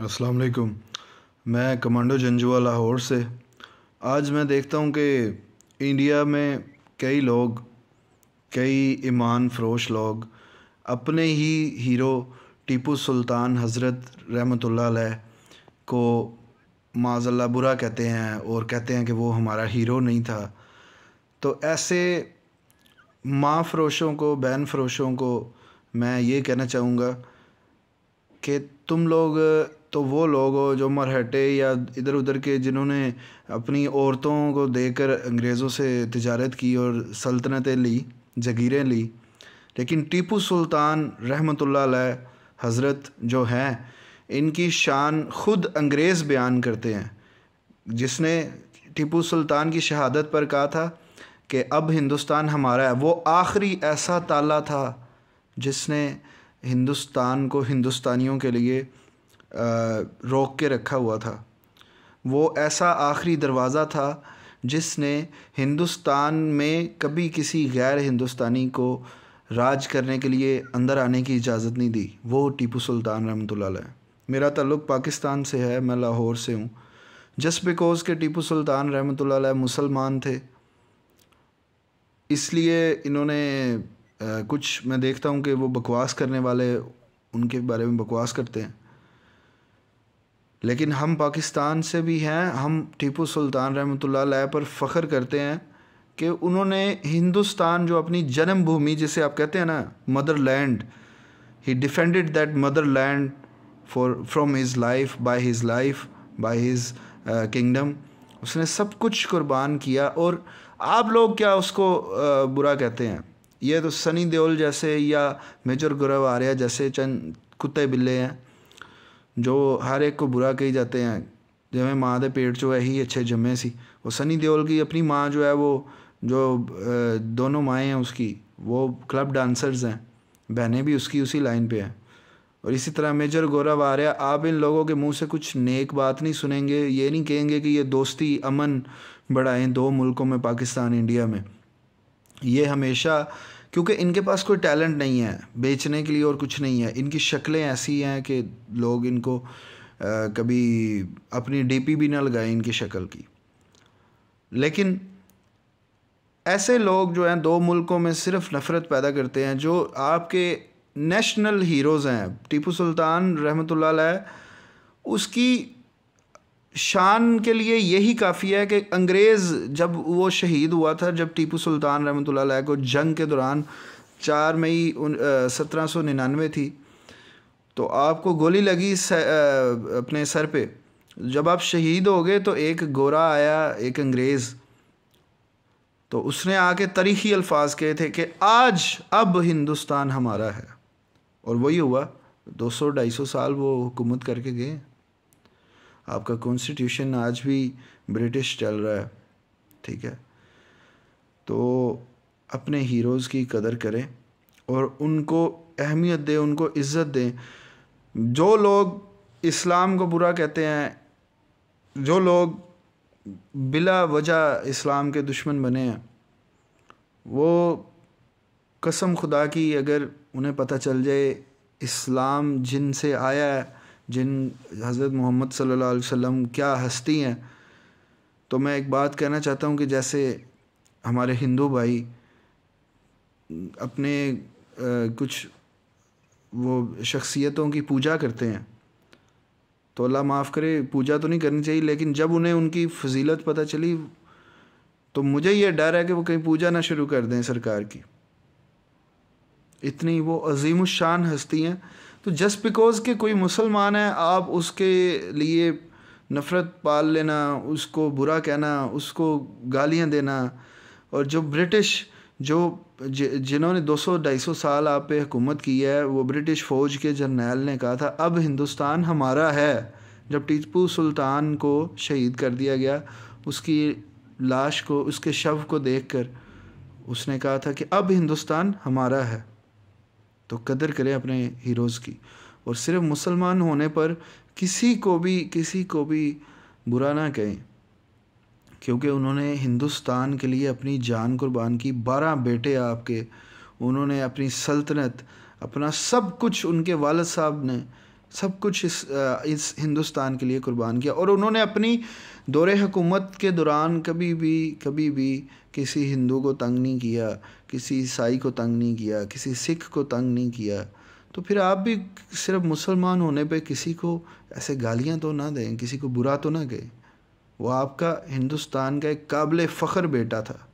अस्सलाम वालेकुम मैं कमांडो जंजुआ लाहौर से आज मैं देखता हूँ कि इंडिया में कई लोग कई ईमान फरोश लोग अपने ही हीरो टीपू सुल्तान हज़रत रहमतुल्लाह अलैह को माजल्ला बुरा कहते हैं और कहते हैं कि वो हमारा हीरो नहीं था तो ऐसे माँ फरोशों को बहन फरोशों को मैं ये कहना चाहूँगा कि तुम लोग तो वो लोग जो मरहटे या इधर उधर के जिन्होंने अपनी औरतों को देकर अंग्रेज़ों से तजारत की और सल्तनतें ली जगीरें ली लेकिन टीपू सुल्तान रहमतुल्लाह हज़रत जो हैं इनकी शान ख़ुद अंग्रेज़ बयान करते हैं जिसने टीपू सुल्तान की शहादत पर कहा था कि अब हिंदुस्तान हमारा है वो आखिरी ऐसा ताला था जिसने हिंदुस्तान को हिंदुस्तानियों के लिए रोक के रखा हुआ था वो ऐसा आखिरी दरवाज़ा था जिसने हिंदुस्तान में कभी किसी गैर हिंदुस्तानी को राज करने के लिए अंदर आने की इजाज़त नहीं दी वो टीपू सुल्तान रहमत मेरा ताल्लुक़ पाकिस्तान से है मैं लाहौर से हूँ जस्ट बिकॉज के टीपू सुल्तान रहमत मुसलमान थे इसलिए इन्होंने कुछ मैं देखता हूँ कि वो बकवास करने वाले उनके बारे में बकवास करते हैं लेकिन हम पाकिस्तान से भी हैं हम टीपू सुल्तान रहमत पर फ़ख्र करते हैं कि उन्होंने हिंदुस्तान जो अपनी जन्मभूमि जिसे आप कहते हैं ना motherland he defended that motherland for from his life by his life by his kingdom उसने सब कुछ कुर्बान किया और आप लोग क्या उसको आ, uh, बुरा कहते हैं ये तो सनी देओल जैसे या मेजर गुरव आर्या जैसे चंद कुत्ते बिल्ले हैं जो हर एक को बुरा कही जाते हैं जिमें माँ के पेट चो यही अच्छे जमे सी और सनी देओल की अपनी माँ जो है वो जो दोनों माएँ हैं उसकी वो क्लब डांसर्स हैं बहनें भी उसकी उसी लाइन पर हैं और इसी तरह मेजर गौरव आर्या आप इन लोगों के मुंह से कुछ नेक बात नहीं सुनेंगे ये नहीं कहेंगे कि ये दोस्ती अमन बढ़ाएं दो मुल्कों में पाकिस्तान इंडिया में ये हमेशा क्योंकि इनके पास कोई टैलेंट नहीं है बेचने के लिए और कुछ नहीं है इनकी शक्लें ऐसी हैं कि लोग इनको आ, कभी अपनी डीपी भी ना लगाए इनकी शक्ल की लेकिन ऐसे लोग जो हैं दो मुल्कों में सिर्फ नफ़रत पैदा करते हैं जो आपके नेशनल हीरोज़ हैं टीपू सुल्तान रहमत उसकी शान के लिए यही काफ़ी है कि अंग्रेज़ जब वो शहीद हुआ था जब टीपू सुल्तान रहमत को जंग के दौरान चार मई सत्रह सौ निन्यानवे थी तो आपको गोली लगी स, आ, अपने सर पे जब आप शहीद हो गए तो एक गोरा आया एक अंग्रेज़ तो उसने आके तरीखी अल्फाज कहे थे कि आज अब हिंदुस्तान हमारा है और वही हुआ दो सौ ढाई सौ साल वो हुकूमत करके गए आपका कॉन्स्टिट्यूशन आज भी ब्रिटिश चल रहा है ठीक है तो अपने हीरोज़ की कदर करें और उनको अहमियत दें उनको इज़्ज़त दें जो लोग इस्लाम को बुरा कहते हैं जो लोग बिला वजह इस्लाम के दुश्मन बने हैं वो कसम खुदा की अगर उन्हें पता चल जाए इस्लाम जिन से आया है जिन हज़रत मोहम्मद सल्लल्लाहु अलैहि वसल्लम क्या हस्ती हैं तो मैं एक बात कहना चाहता हूँ कि जैसे हमारे हिंदू भाई अपने आ, कुछ वो शख्सियतों की पूजा करते हैं तो अल्लाह माफ़ करे पूजा तो नहीं करनी चाहिए लेकिन जब उन्हें उनकी फजीलत पता चली तो मुझे ये डर है कि वो कहीं पूजा ना शुरू कर दें सरकार की इतनी वो अजीम शान हस्ती हैं तो जस्ट बिकॉज के कोई मुसलमान है आप उसके लिए नफ़रत पाल लेना उसको बुरा कहना उसको गालियाँ देना और जो ब्रिटिश जो जिन्होंने 200-250 साल आप पे हुकूमत की है वो ब्रिटिश फ़ौज के जर्नैल ने कहा था अब हिंदुस्तान हमारा है जब टीपू सुल्तान को शहीद कर दिया गया उसकी लाश को उसके शव को देखकर उसने कहा था कि अब हिंदुस्तान हमारा है तो कदर करें अपने हीरोज़ की और सिर्फ मुसलमान होने पर किसी को भी किसी को भी बुरा ना कहें क्योंकि उन्होंने हिंदुस्तान के लिए अपनी जान कुर्बान की बारह बेटे आपके उन्होंने अपनी सल्तनत अपना सब कुछ उनके वालद साहब ने सब कुछ इस इस हिंदुस्तान के लिए कुर्बान किया और उन्होंने अपनी दौर हुकूमत के दौरान कभी भी कभी भी किसी हिंदू को तंग नहीं किया किसी ईसाई को तंग नहीं किया किसी सिख को तंग नहीं किया तो फिर आप भी सिर्फ मुसलमान होने पे किसी को ऐसे गालियां तो ना दें किसी को बुरा तो ना कहें वो आपका हिंदुस्तान का एक काबिल फ़ख्र बेटा था